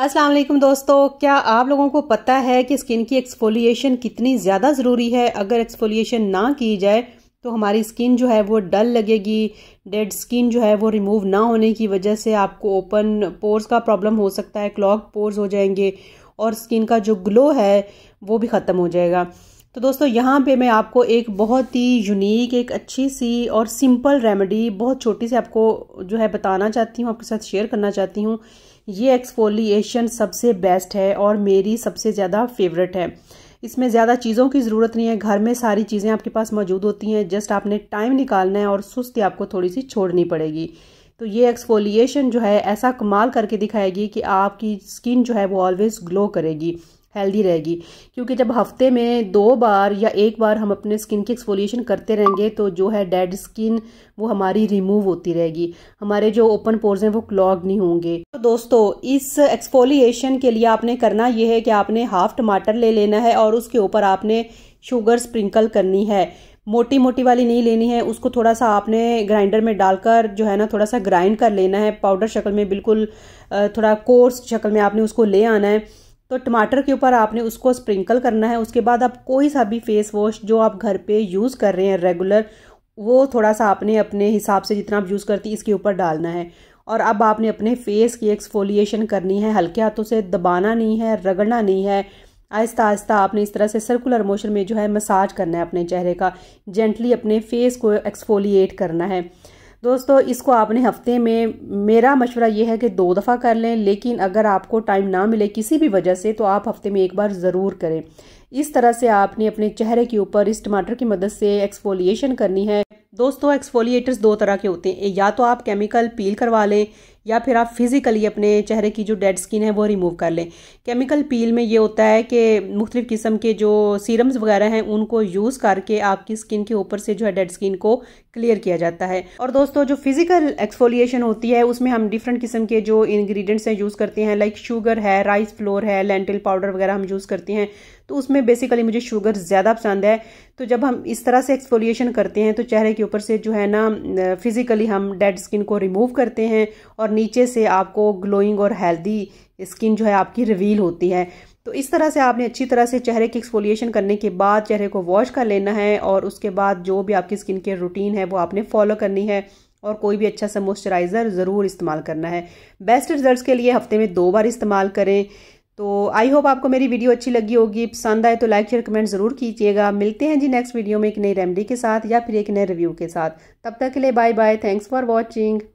अस्सलाम वालेकुम दोस्तों क्या आप लोगों को पता है कि स्किन की एक्सफोलिएशन कितनी ज़्यादा ज़रूरी है अगर एक्सफोलिएशन ना की जाए तो हमारी स्किन जो है वो डल लगेगी डेड स्किन जो है वो रिमूव ना होने की वजह से आपको ओपन पोर्स का प्रॉब्लम हो सकता है क्लॉग पोर्स हो जाएंगे और स्किन का जो ग्लो है वो भी ख़त्म हो जाएगा तो दोस्तों यहाँ पे मैं आपको एक बहुत ही यूनिक एक अच्छी सी और सिंपल रेमेडी बहुत छोटी सी आपको जो है बताना चाहती हूँ आपके साथ शेयर करना चाहती हूँ ये एक्सफोलिएशन सबसे बेस्ट है और मेरी सबसे ज़्यादा फेवरेट है इसमें ज़्यादा चीज़ों की ज़रूरत नहीं है घर में सारी चीज़ें आपके पास मौजूद होती हैं जस्ट आपने टाइम निकालना है और सुस्ती आपको थोड़ी सी छोड़नी पड़ेगी तो ये एक्सफोलिएशन जो है ऐसा कमाल करके दिखाएगी कि आपकी स्किन जो है वो ऑलवेज़ ग्लो करेगी हेल्दी रहेगी क्योंकि जब हफ्ते में दो बार या एक बार हम अपने स्किन की एक्सफोलिएशन करते रहेंगे तो जो है डेड स्किन वो हमारी रिमूव होती रहेगी हमारे जो ओपन पोर्स हैं वो क्लॉग नहीं होंगे तो दोस्तों इस एक्सफोलिएशन के लिए आपने करना ये है कि आपने हाफ टमाटर ले लेना है और उसके ऊपर आपने शुगर स्प्रिंकल करनी है मोटी मोटी वाली नहीं लेनी है उसको थोड़ा सा आपने ग्राइंडर में डालकर जो है ना थोड़ा सा ग्राइंड कर लेना है पाउडर शक्ल में बिल्कुल थोड़ा कोर्स शक्ल में आपने उसको ले आना है तो टमाटर के ऊपर आपने उसको स्प्रिंकल करना है उसके बाद आप कोई सा भी फेस वॉश जो आप घर पे यूज़ कर रहे हैं रेगुलर वो थोड़ा सा आपने अपने हिसाब से जितना आप यूज़ करती इसके ऊपर डालना है और अब आपने अपने फेस की एक्सफोलिएशन करनी है हल्के हाथों से दबाना नहीं है रगड़ना नहीं है आहिस्ता आहिस्ता आपने इस तरह से सर्कुलर मोशन में जो है मसाज करना है अपने चेहरे का जेंटली अपने फेस को एक्सफोलिएट करना है दोस्तों इसको आपने हफ्ते में मेरा मशवरा यह है कि दो दफ़ा कर लें लेकिन अगर आपको टाइम ना मिले किसी भी वजह से तो आप हफ्ते में एक बार ज़रूर करें इस तरह से आपने अपने चेहरे के ऊपर इस टमाटर की मदद से एक्सफोलिएशन करनी है दोस्तों एक्सफोलिएटर्स दो तरह के होते हैं या तो आप केमिकल पील करवा लें या फिर आप फिज़िकली अपने चेहरे की जो डेड स्किन है वो रिमूव कर लें केमिकल पील में ये होता है कि मुख्तलिफ़ किस्म के जो सीरम्स वगैरह हैं उनको यूज़ करके आपकी स्किन के ऊपर से जो है डेड स्किन को क्लियर किया जाता है और दोस्तों जो फिजिकल एक्सफोलिएशन होती है उसमें हम डिफरेंट किस्म के जो इन्ग्रीडियंट्स हैं यूज़ करते हैं लाइक शुगर है राइस फ्लोर है लेंटिल पाउडर वगैरह हम यूज़ करते हैं तो उसमें बेसिकली मुझे शुगर ज़्यादा पसंद है तो जब हम इस तरह से एक्सफोलिएशन करते हैं तो चेहरे के ऊपर से जो है ना फिजिकली हम डेड स्किन को रिमूव करते हैं और नीचे से आपको ग्लोइंग और हेल्दी स्किन जो है आपकी रिवील होती है तो इस तरह से आपने अच्छी तरह से चेहरे की एक्सफोलिएशन करने के बाद चेहरे को वॉश कर लेना है और उसके बाद जो भी आपकी स्किन केयर रूटीन है वो आपने फॉलो करनी है और कोई भी अच्छा सा मॉइस्चराइज़र ज़रूर इस्तेमाल करना है बेस्ट रिजल्ट्स के लिए हफ्ते में दो बार इस्तेमाल करें तो आई होप आपको मेरी वीडियो अच्छी लगी होगी पसंद आए तो लाइक शेयर कमेंट ज़रूर कीजिएगा मिलते हैं जी नेक्स्ट वीडियो में एक नई रेमडी के साथ या फिर एक नए रिव्यू के साथ तब तक के लिए bye bye thanks for watching